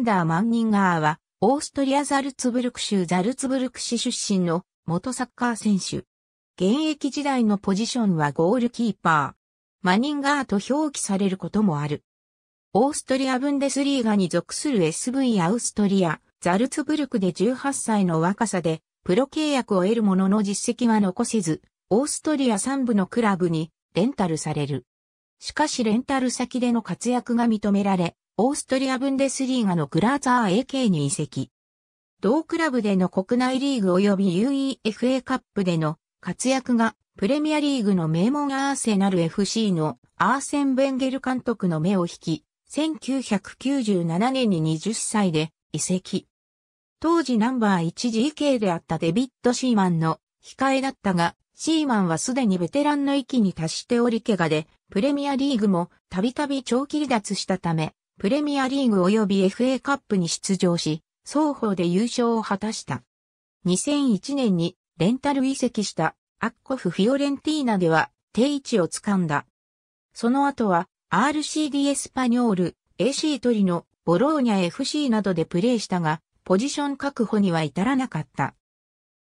ンダー・マンニンガーは、オーストリア・ザルツブルク州ザルツブルク市出身の元サッカー選手。現役時代のポジションはゴールキーパー。マニンガーと表記されることもある。オーストリア・ブンデスリーガに属する SV アウストリア、ザルツブルクで18歳の若さで、プロ契約を得るものの実績は残せず、オーストリア3部のクラブにレンタルされる。しかしレンタル先での活躍が認められ、オーストリア・ブンデスリーガのグラーツァー AK に移籍。同クラブでの国内リーグ及び UEFA カップでの活躍がプレミアリーグの名門アーセナル FC のアーセン・ベンゲル監督の目を引き、1997年に20歳で移籍。当時ナンバー 1GK であったデビッド・シーマンの控えだったが、シーマンはすでにベテランの域に達しており怪我で、プレミアリーグもたびたび長期離脱したため、プレミアリーグ及び FA カップに出場し、双方で優勝を果たした。2001年にレンタル移籍したアッコフ・フィオレンティーナでは定位置を掴んだ。その後は RCD エスパニョール、AC トリノ、ボローニャ FC などでプレーしたが、ポジション確保には至らなかった。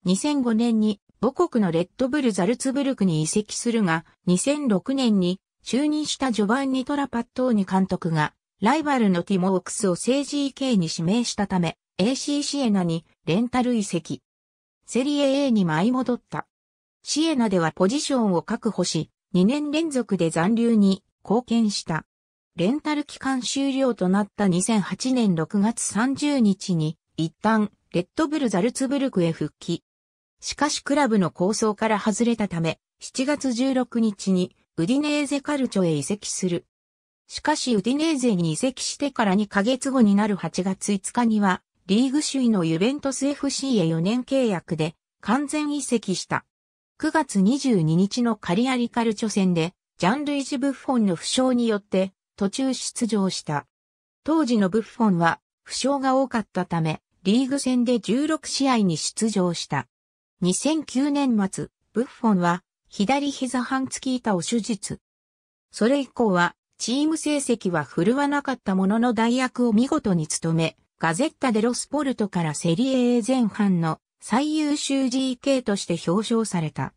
2005年に母国のレッドブルザルツブルクに移籍するが、2006年に就任したジョバンニ・トラパットーニ監督がライバルのティモークスを政治 EK に指名したため、AC シエナにレンタル移籍。セリエ A に舞い戻った。シエナではポジションを確保し、2年連続で残留に貢献した。レンタル期間終了となった2008年6月30日に、一旦、レッドブルザルツブルクへ復帰。しかしクラブの構想から外れたため、7月16日に、ウディネーゼカルチョへ移籍する。しかしウディネーゼに移籍してから2ヶ月後になる8月5日には、リーグ首位のユベントス FC へ4年契約で完全移籍した。9月22日のカリアリカルチョ戦で、ジャンルイジ・ブッフォンの負傷によって途中出場した。当時のブッフォンは負傷が多かったため、リーグ戦で16試合に出場した。2009年末、ブッフォンは左膝半月板を手術。それ以降はチーム成績は振るわなかったものの代役を見事に務め、ガゼッタ・デロスポルトからセリエ A 前半の最優秀 GK として表彰された。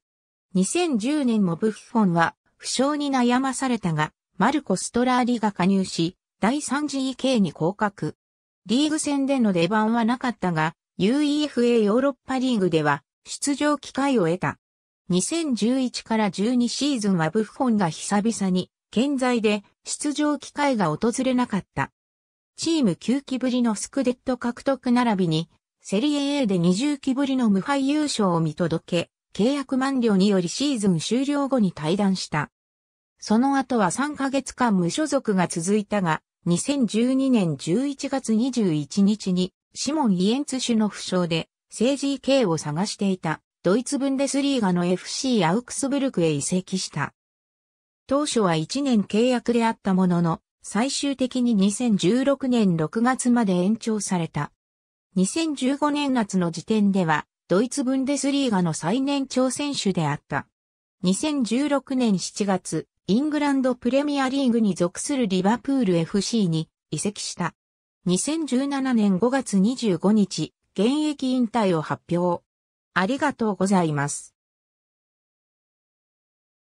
2010年もブッフォンは負傷に悩まされたが、マルコ・ストラーリが加入し、第 3GK に降格。リーグ戦での出番はなかったが、UEFA ヨーロッパリーグでは出場機会を得た。2011から12シーズンはブッフォンが久々に健在で出場機会が訪れなかった。チーム9期ぶりのスクデット獲得並びに、セリエ A で20期ぶりの無敗優勝を見届け、契約満了によりシーズン終了後に退団した。その後は3ヶ月間無所属が続いたが、2012年11月21日に、シモン・イエンツ氏の負傷で、政治系を探していた、ドイツブンデスリーガの FC アウクスブルクへ移籍した。当初は1年契約であったものの、最終的に2016年6月まで延長された。2015年夏の時点では、ドイツブンデスリーガの最年長選手であった。2016年7月、イングランドプレミアリーグに属するリバプール FC に移籍した。2017年5月25日、現役引退を発表。ありがとうございます。